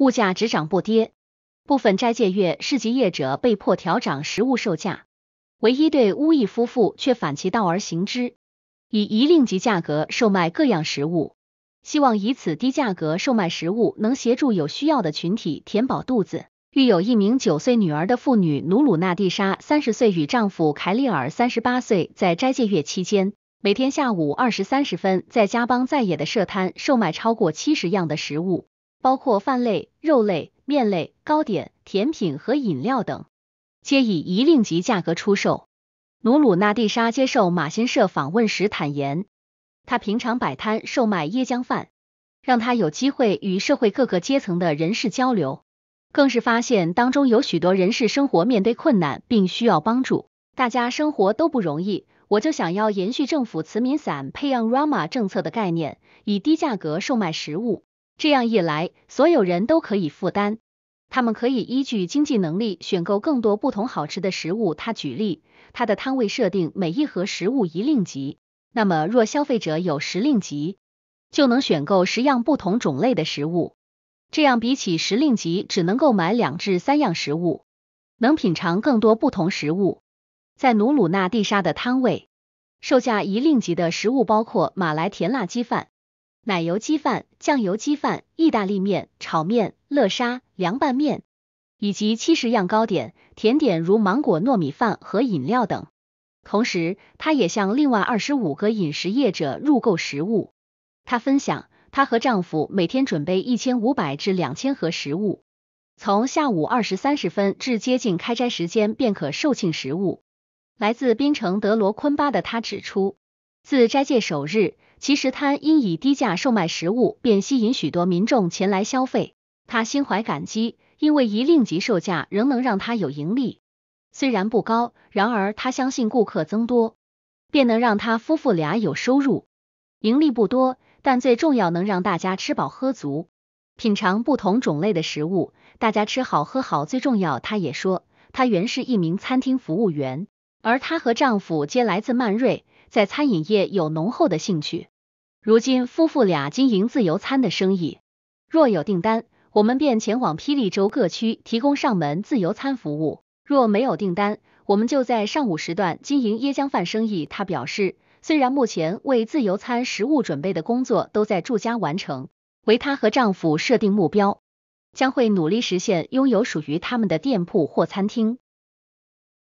物价只涨不跌，部分斋戒月市集业者被迫调涨食物售价，唯一对巫裔夫妇却反其道而行之，以一令级价格售卖各样食物，希望以此低价格售卖食物能协助有需要的群体填饱肚子。育有一名九岁女儿的妇女努鲁纳蒂莎三十岁与丈夫凯利尔三十八岁，在斋戒月期间，每天下午二时三十分在家邦在野的设摊售卖超过七十样的食物。包括饭类、肉类、面类、糕点、甜品和饮料等，皆以一令吉价格出售。努鲁纳蒂莎接受马新社访问时坦言，他平常摆摊售卖椰浆饭，让他有机会与社会各个阶层的人士交流，更是发现当中有许多人士生活面对困难并需要帮助。大家生活都不容易，我就想要延续政府慈民伞培养 Rama 政策的概念，以低价格售卖食物。这样一来，所有人都可以负担。他们可以依据经济能力选购更多不同好吃的食物。他举例，他的摊位设定每一盒食物一令吉，那么若消费者有十令吉，就能选购十样不同种类的食物。这样比起十令吉只能购买两至三样食物，能品尝更多不同食物。在努鲁那蒂沙的摊位，售价一令吉的食物包括马来甜辣鸡饭。奶油鸡饭、酱油鸡饭、意大利面、炒面、乐沙、凉拌面，以及七十样糕点、甜点，如芒果糯米饭和饮料等。同时，她也向另外二十五个饮食业者入购食物。她分享，她和丈夫每天准备一千五百至两千盒食物，从下午二时三十分至接近开斋时间便可售罄食物。来自槟城德罗昆巴的她指出，自斋戒首日。其实他因以低价售卖食物，便吸引许多民众前来消费。他心怀感激，因为一令即售价仍能让他有盈利。虽然不高，然而他相信顾客增多，便能让他夫妇俩有收入。盈利不多，但最重要能让大家吃饱喝足，品尝不同种类的食物。大家吃好喝好最重要。他也说，他原是一名餐厅服务员，而她和丈夫皆来自曼瑞，在餐饮业有浓厚的兴趣。如今，夫妇俩经营自由餐的生意。若有订单，我们便前往霹雳州各区提供上门自由餐服务；若没有订单，我们就在上午时段经营椰浆饭生意。他表示，虽然目前为自由餐食物准备的工作都在住家完成，为他和丈夫设定目标，将会努力实现拥有属于他们的店铺或餐厅。